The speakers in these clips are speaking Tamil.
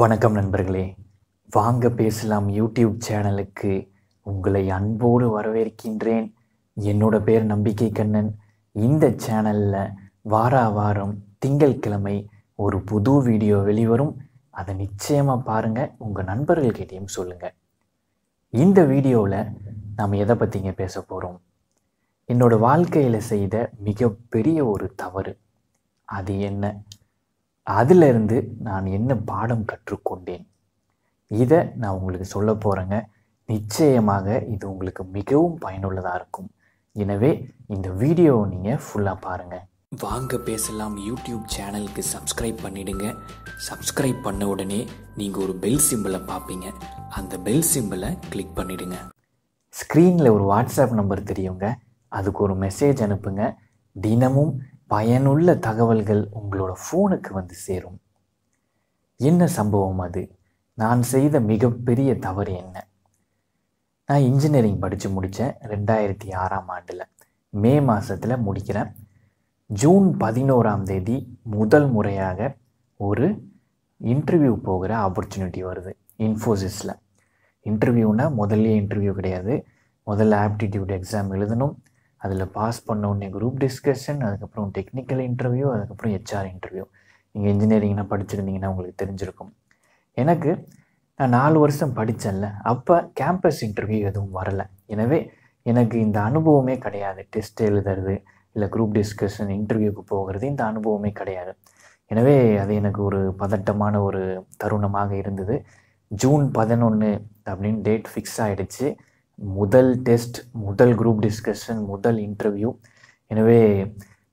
வணக்கம் நண்பர்களே வாங்க பேசலாம் யூடியூப் சேனலுக்கு உங்களை அன்போடு வரவேற்கின்றேன் என்னோட பேர் நம்பிக்கை கண்ணன் இந்த சேனலில் வார வாரம் திங்கட்கிழமை ஒரு புது வீடியோ வெளிவரும் அதை நிச்சயமாக பாருங்கள் உங்கள் நண்பர்கள்கிட்டையும் சொல்லுங்கள் இந்த வீடியோவில் நாம் எதை பற்றிங்க பேச போகிறோம் என்னோடய வாழ்க்கையில் செய்த மிகப்பெரிய ஒரு தவறு அது என்ன அதிலிருந்து நான் என்ன பாடம் கற்றுக்கொண்டேன் இதை நான் உங்களுக்கு சொல்ல போகிறேங்க நிச்சயமாக இது உங்களுக்கு மிகவும் பயனுள்ளதாக இருக்கும் எனவே இந்த வீடியோவை நீங்கள் ஃபுல்லாக பாருங்கள் வாங்க பேசலாம் யூடியூப் சேனலுக்கு சப்ஸ்கிரைப் பண்ணிடுங்க சப்ஸ்கிரைப் பண்ண உடனே நீங்கள் ஒரு பெல் சிம்பிளை பார்ப்பீங்க அந்த பெல் சிம்பிளை கிளிக் பண்ணிடுங்க ஸ்க்ரீனில் ஒரு வாட்ஸ்அப் நம்பர் தெரியுங்க அதுக்கு ஒரு மெசேஜ் அனுப்புங்க தினமும் பயனுள்ள தகவல்கள் உங்களோட ஃபோனுக்கு வந்து சேரும் என்ன சம்பவம் அது நான் செய்த மிகப்பெரிய தவறு என்ன நான் இன்ஜினியரிங் படித்து முடித்தேன் ரெண்டாயிரத்தி ஆறாம் ஆண்டில் மே மாதத்தில் முடிக்கிறேன் ஜூன் பதினோராம் தேதி முதல் முறையாக ஒரு இன்டர்வியூ போகிற ஆப்பர்ச்சுனிட்டி வருது இன்ஃபோசிஸில் இன்டர்வியூனால் முதல்ல இன்டர்வியூ கிடையாது முதல்ல ஆப்டிடியூட் எக்ஸாம் எழுதணும் அதில் பாஸ் பண்ண உடனே குரூப் டிஸ்கஷன் அதுக்கப்புறம் டெக்னிக்கல் இன்டர்வியூ அதுக்கப்புறம் ஹெச்ஆர் இன்டர்வியூ நீங்கள் இன்ஜினியரிங்னா படிச்சிருந்தீங்கன்னா உங்களுக்கு தெரிஞ்சிருக்கும் எனக்கு நான் நாலு வருஷம் படித்தேன்ல அப்போ கேம்பஸ் இன்டர்வியூ எதுவும் வரலை எனவே எனக்கு இந்த அனுபவமே கிடையாது டெஸ்ட் எழுதுறது இல்லை குரூப் டிஸ்கஷன் இன்டர்வியூக்கு போகிறது இந்த அனுபவமே கிடையாது எனவே அது எனக்கு ஒரு பதட்டமான ஒரு தருணமாக இருந்தது ஜூன் பதினொன்று அப்படின்னு டேட் ஃபிக்ஸ் ஆகிடுச்சு முதல் டெஸ்ட் முதல் குரூப் டிஸ்கஷன் முதல் இன்டர்வியூ எனவே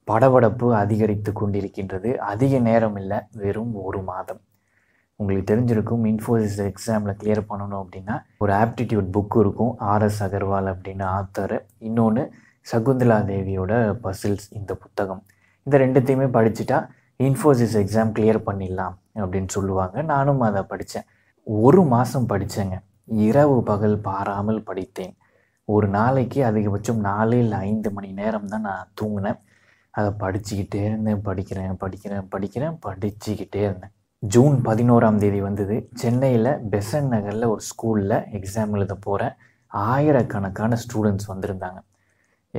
படபடப்பு அதிகரித்து கொண்டிருக்கின்றது அதிக நேரம் இல்லை வெறும் ஒரு மாதம் உங்களுக்கு தெரிஞ்சிருக்கும் இன்ஃபோசிஸ் எக்ஸாமில் கிளியர் பண்ணணும் அப்படின்னா ஒரு ஆப்டிடியூட் புக் இருக்கும் ஆர்எஸ் அகர்வால் அப்படின்னு ஆத்தர் இன்னொன்று சகுந்தலா தேவியோட பசில்ஸ் இந்த புத்தகம் இந்த ரெண்டுத்தையுமே படிச்சுட்டா இன்ஃபோசிஸ் எக்ஸாம் கிளியர் பண்ணிடலாம் அப்படின்னு சொல்லுவாங்க நானும் அதை படித்தேன் ஒரு மாதம் படித்தேங்க இரவு பகல் பாராமல் படித்தேன் ஒரு நாளைக்கு அதிகபட்சம் இல்லை ஐந்து மணி நேரம் தான் நான் தூங்கினேன் அதை படிச்சுக்கிட்டே இருந்தேன் படிக்கிறேன் படிக்கிறேன் படிக்கிறேன் படிச்சுக்கிட்டே இருந்தேன் ஜூன் பதினோராம் தேதி வந்தது சென்னையில் பெசன் நகரில் ஒரு ஸ்கூலில் எக்ஸாம் எழுத போகிறேன் ஆயிரக்கணக்கான ஸ்டூடெண்ட்ஸ் வந்திருந்தாங்க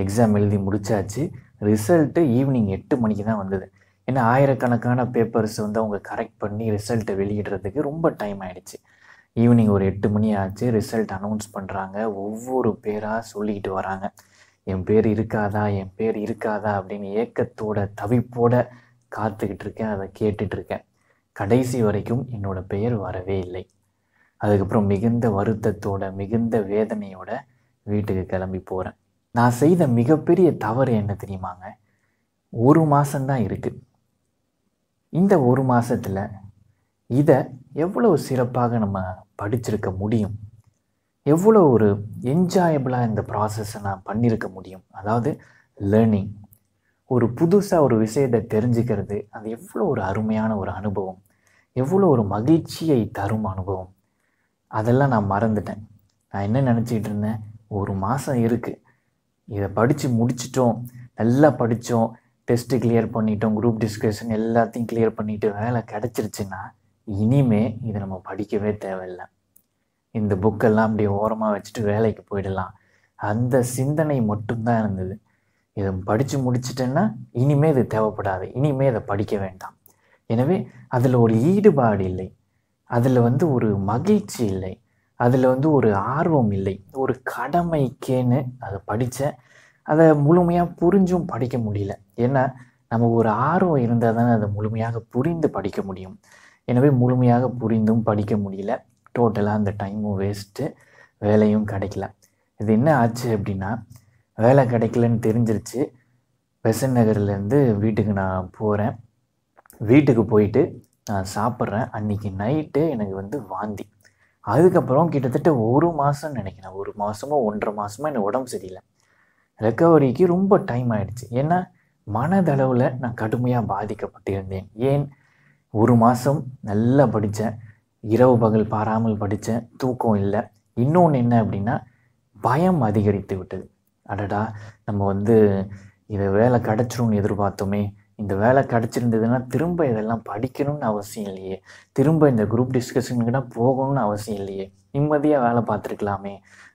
எக்ஸாம் எழுதி முடித்தாச்சு ரிசல்ட்டு ஈவினிங் எட்டு மணிக்கு தான் வந்தது ஏன்னா ஆயிரக்கணக்கான பேப்பர்ஸ் வந்து அவங்க கரெக்ட் பண்ணி ரிசல்ட்டை வெளியிடுறதுக்கு ரொம்ப டைம் ஆகிடுச்சு ஈவினிங் ஒரு எட்டு மணி ஆச்சு ரிசல்ட் அனௌன்ஸ் பண்ணுறாங்க ஒவ்வொரு பேராக சொல்லிக்கிட்டு வராங்க என் பேர் இருக்காதா என் பேர் இருக்காதா அப்படின்னு ஏக்கத்தோட தவிப்போட காத்துக்கிட்டு இருக்கேன் அதை கேட்டுட்ருக்கேன் கடைசி வரைக்கும் என்னோடய பெயர் வரவே இல்லை அதுக்கப்புறம் மிகுந்த வருத்தத்தோட மிகுந்த வேதனையோட வீட்டுக்கு கிளம்பி போகிறேன் நான் செய்த மிகப்பெரிய தவறு என்ன தெரியுமாங்க ஒரு மாதம்தான் இருக்குது இந்த ஒரு மாதத்தில் இதை எவ்வளவு சிறப்பாக நம்ம படிச்சிருக்க முடியும் எவ்வளோ ஒரு என்ஜாயபிளாக இந்த ப்ராசஸை நான் பண்ணியிருக்க முடியும் அதாவது லேர்னிங் ஒரு புதுசாக ஒரு விஷயத்தை தெரிஞ்சுக்கிறது அது எவ்வளோ ஒரு அருமையான ஒரு அனுபவம் எவ்வளோ ஒரு மகிழ்ச்சியை தரும் அனுபவம் அதெல்லாம் நான் மறந்துட்டேன் நான் என்ன நினச்சிக்கிட்டு இருந்தேன் ஒரு மாதம் இருக்குது இதை படித்து முடிச்சிட்டோம் நல்லா படித்தோம் டெஸ்ட்டு கிளியர் பண்ணிட்டோம் குரூப் டிஸ்கஷன் எல்லாத்தையும் கிளியர் பண்ணிவிட்டு வேலை கிடச்சிருச்சுன்னா இனிமே இதை நம்ம படிக்கவே தேவையில்லை இந்த புக்கெல்லாம் அப்படியே ஓரமாக வச்சுட்டு வேலைக்கு போயிடலாம் அந்த சிந்தனை மட்டும்தான் இருந்தது இதை படித்து முடிச்சிட்டேன்னா இனிமே இது தேவைப்படாது இனிமே இதை படிக்க வேண்டாம் எனவே அதில் ஒரு ஈடுபாடு இல்லை அதில் வந்து ஒரு மகிழ்ச்சி இல்லை அதில் வந்து ஒரு ஆர்வம் இல்லை ஒரு கடமைக்கேன்னு அதை படித்தேன் அதை முழுமையாக புரிஞ்சும் படிக்க முடியல ஏன்னா நம்ம ஒரு ஆர்வம் இருந்தால் தானே அதை முழுமையாக புரிந்து படிக்க முடியும் எனவே முழுமையாக புரிந்தும் படிக்க முடியல டோட்டலாக அந்த டைமும் வேஸ்ட்டு வேலையும் கிடைக்கல இது என்ன ஆச்சு அப்படின்னா வேலை கிடைக்கலன்னு தெரிஞ்சிருச்சு பெசன் நகர்லேருந்து வீட்டுக்கு நான் போகிறேன் வீட்டுக்கு போயிட்டு நான் சாப்பிட்றேன் அன்றைக்கி நைட்டு எனக்கு வந்து வாந்தி அதுக்கப்புறம் கிட்டத்தட்ட ஒரு மாதம்னு நினைக்கிறேன் ஒரு மாதமோ ஒன்றரை மாதமோ எனக்கு உடம்பு சரியில்லை ரெக்கவரிக்கு ரொம்ப டைம் ஆயிடுச்சு ஏன்னா மனதளவில் நான் கடுமையாக பாதிக்கப்பட்டிருந்தேன் ஏன் ஒரு மாதம் நல்லா படித்தேன் இரவு பகல் பாராமல் படித்தேன் தூக்கம் இல்லை இன்னொன்று என்ன அப்படின்னா பயம் அதிகரித்து விட்டது அடடா நம்ம வந்து இதை வேலை கிடச்சிரும்னு எதிர்பார்த்தோமே இந்த வேலை கிடச்சிருந்ததுன்னா திரும்ப இதெல்லாம் படிக்கணும்னு அவசியம் இல்லையே திரும்ப இந்த குரூப் டிஸ்கஷனுக்குனா போகணும்னு அவசியம் இல்லையே நிம்மதியாக வேலை பார்த்துருக்கலாமே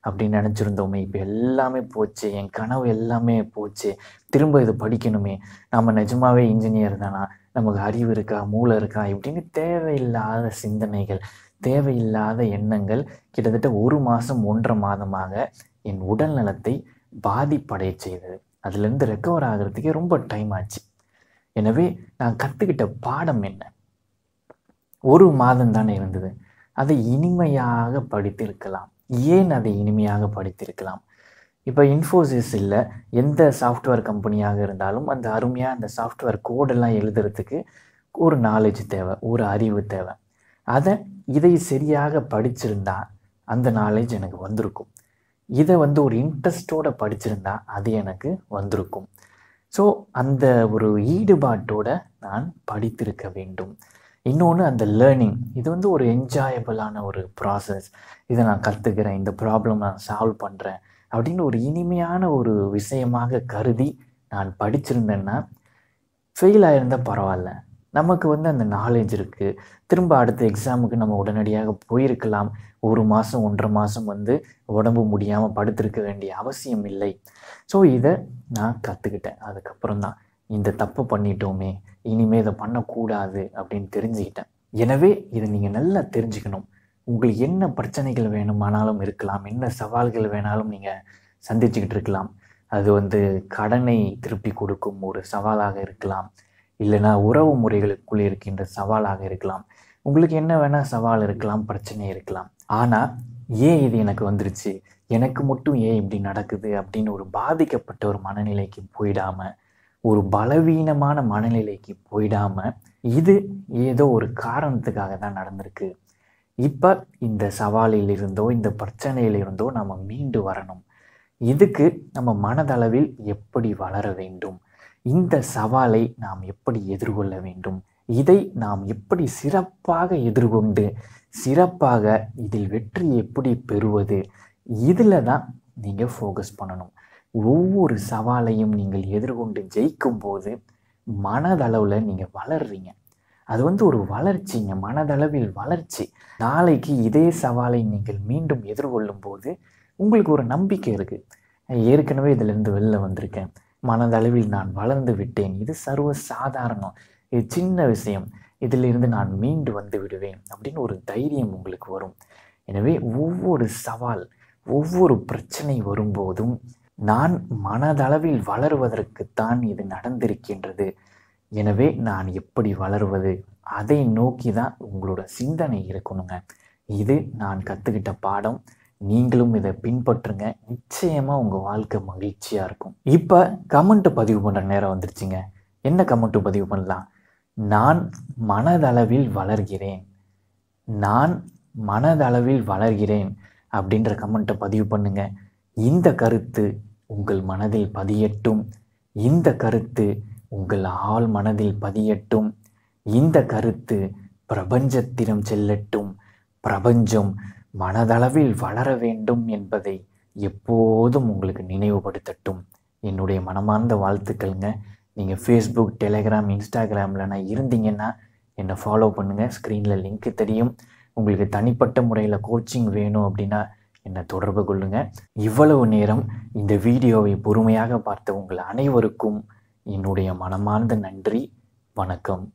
அப்படின்னு நினச்சிருந்தோமே இப்போ எல்லாமே போச்சு என் கனவு எல்லாமே போச்சு திரும்ப இது படிக்கணுமே நம்ம நிஜமாகவே இன்ஜினியர் தானா நமக்கு அறிவு இருக்கா மூளை இருக்கா இப்படின்னு தேவையில்லாத சிந்தனைகள் தேவையில்லாத எண்ணங்கள் கிட்டத்தட்ட ஒரு மாதம் ஒன்றரை மாதமாக என் உடல் நலத்தை பாதிப்படைய செய்தது அதுலேருந்து ரெக்கவர் ஆகிறதுக்கே ரொம்ப டைம் ஆச்சு எனவே நான் கற்றுக்கிட்ட பாடம் என்ன ஒரு மாதம் தானே இருந்தது அதை இனிமையாக படித்திருக்கலாம் ஏன் அதை இனிமையாக படித்திருக்கலாம் இப்போ இன்ஃபோசிஸ் இல்லை எந்த சாஃப்ட்வேர் கம்பெனியாக இருந்தாலும் அந்த அருமையாக அந்த சாஃப்ட்வேர் கோடெல்லாம் எழுதுறதுக்கு ஒரு நாலேஜ் தேவை ஒரு அறிவு தேவை அதை இதை சரியாக படிச்சிருந்தா அந்த நாலேஜ் எனக்கு வந்திருக்கும் இதை வந்து ஒரு இன்ட்ரெஸ்டோடு படிச்சிருந்தா அது எனக்கு வந்திருக்கும் ஸோ அந்த ஒரு ஈடுபாட்டோட நான் படித்திருக்க வேண்டும் இன்னொன்று அந்த லேர்னிங் இது வந்து ஒரு என்ஜாயபிளான ஒரு ப்ராசஸ் இதை நான் கற்றுக்கிறேன் இந்த ப்ராப்ளம் நான் சால்வ் பண்ணுறேன் அப்படின்னு ஒரு இனிமையான ஒரு விஷயமாக கருதி நான் படிச்சிருந்தேன்னா ஃபெயில் ஆயிருந்தால் பரவாயில்ல நமக்கு வந்து அந்த நாலேஜ் இருக்குது திரும்ப அடுத்த எக்ஸாமுக்கு நம்ம உடனடியாக போயிருக்கலாம் ஒரு மாதம் ஒன்றரை மாதம் வந்து உடம்பு முடியாமல் படுத்திருக்க வேண்டிய அவசியம் இல்லை ஸோ இதை நான் கற்றுக்கிட்டேன் அதுக்கப்புறம் தான் இந்த தப்பு பண்ணிட்டோமே இனிமேல் இதை பண்ணக்கூடாது அப்படின்னு தெரிஞ்சுக்கிட்டேன் எனவே இதை நீங்கள் நல்லா தெரிஞ்சுக்கணும் உங்களுக்கு என்ன பிரச்சனைகள் வேணுமானாலும் இருக்கலாம் என்ன சவால்கள் வேணாலும் நீங்கள் சந்திச்சுக்கிட்டு இருக்கலாம் அது வந்து கடனை திருப்பி கொடுக்கும் ஒரு சவாலாக இருக்கலாம் இல்லைனா உறவு முறைகளுக்குள் இருக்கின்ற சவாலாக இருக்கலாம் உங்களுக்கு என்ன வேணால் சவால் இருக்கலாம் பிரச்சனை இருக்கலாம் ஆனால் ஏன் இது எனக்கு வந்துருச்சு எனக்கு மட்டும் ஏன் இப்படி நடக்குது அப்படின்னு ஒரு பாதிக்கப்பட்ட ஒரு மனநிலைக்கு போயிடாமல் ஒரு பலவீனமான மனநிலைக்கு போயிடாமல் இது ஏதோ ஒரு காரணத்துக்காக தான் நடந்திருக்கு இப்போ இந்த சவாலில் இருந்தோ இந்த பிரச்சனையில் இருந்தோ நம்ம மீண்டு வரணும் இதுக்கு நம்ம மனதளவில் எப்படி வளர வேண்டும் இந்த சவாலை நாம் எப்படி எதிர்கொள்ள வேண்டும் இதை நாம் எப்படி சிறப்பாக எதிர்கொண்டு சிறப்பாக இதில் வெற்றி எப்படி பெறுவது இதில் தான் நீங்கள் ஃபோக்கஸ் பண்ணணும் ஒவ்வொரு சவாலையும் நீங்கள் எதிர்கொண்டு ஜெயிக்கும் போது மனதளவில் நீங்கள் வளர்றீங்க அது வந்து ஒரு வளர்ச்சிங்க மனதளவில் வளர்ச்சி நாளைக்கு இதே சவாலை நீங்கள் மீண்டும் எதிர்கொள்ளும் போது உங்களுக்கு ஒரு நம்பிக்கை இருக்குது ஏற்கனவே இதிலிருந்து வெளில வந்திருக்கேன் மனதளவில் நான் வளர்ந்து விட்டேன் இது சர்வ சாதாரணம் இது சின்ன விஷயம் இதிலிருந்து நான் மீண்டு வந்து விடுவேன் அப்படின்னு ஒரு தைரியம் உங்களுக்கு வரும் எனவே ஒவ்வொரு சவால் ஒவ்வொரு பிரச்சனை வரும்போதும் நான் மனதளவில் வளருவதற்குத்தான் இது நடந்திருக்கின்றது எனவே நான் எப்படி வளருவது அதை நோக்கி தான் உங்களோட சிந்தனை இருக்கணுங்க இது நான் கற்றுக்கிட்ட பாடம் நீங்களும் இதை பின்பற்றுங்க நிச்சயமாக உங்கள் வாழ்க்கை மகிழ்ச்சியாக இருக்கும் இப்போ கமெண்ட்டை பதிவு பண்ணுற நேரம் வந்துருச்சுங்க என்ன கமெண்ட்டு பதிவு பண்ணலாம் நான் மனதளவில் வளர்கிறேன் நான் மனதளவில் வளர்கிறேன் அப்படின்ற கமெண்ட்டை பதிவு பண்ணுங்க இந்த கருத்து உங்கள் மனதில் பதியட்டும் இந்த கருத்து உங்கள் ஆள் மனதில் பதியட்டும் இந்த கருத்து பிரபஞ்சத்திடம் செல்லட்டும் பிரபஞ்சம் மனதளவில் வளர வேண்டும் என்பதை எப்போதும் உங்களுக்கு நினைவுபடுத்தட்டும் என்னுடைய மனமார்ந்த வாழ்த்துக்கள்ங்க நீங்கள் ஃபேஸ்புக் டெலிகிராம் இன்ஸ்டாகிராமில் நான் இருந்தீங்கன்னா என்னை ஃபாலோ பண்ணுங்கள் ஸ்க்ரீனில் லிங்க்கு தெரியும் உங்களுக்கு தனிப்பட்ட முறையில் கோச்சிங் வேணும் அப்படின்னா என்னை தொடர்பு கொள்ளுங்கள் இவ்வளவு நேரம் இந்த வீடியோவை பொறுமையாக பார்த்த உங்கள் அனைவருக்கும் என்னுடைய மனமார்ந்த நன்றி வணக்கம்